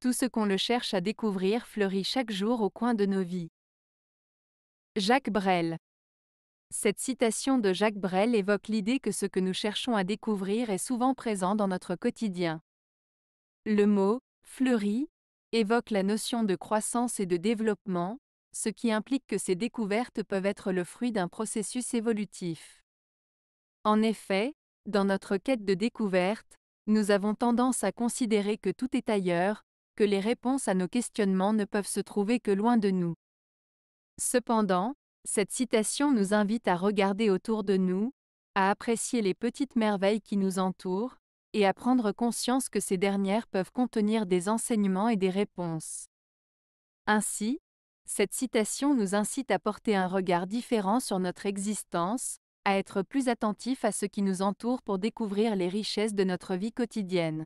Tout ce qu'on le cherche à découvrir fleurit chaque jour au coin de nos vies. Jacques Brel. Cette citation de Jacques Brel évoque l'idée que ce que nous cherchons à découvrir est souvent présent dans notre quotidien. Le mot fleurit évoque la notion de croissance et de développement, ce qui implique que ces découvertes peuvent être le fruit d'un processus évolutif. En effet, dans notre quête de découverte, nous avons tendance à considérer que tout est ailleurs, que les réponses à nos questionnements ne peuvent se trouver que loin de nous. Cependant, cette citation nous invite à regarder autour de nous, à apprécier les petites merveilles qui nous entourent, et à prendre conscience que ces dernières peuvent contenir des enseignements et des réponses. Ainsi, cette citation nous incite à porter un regard différent sur notre existence, à être plus attentif à ce qui nous entoure pour découvrir les richesses de notre vie quotidienne.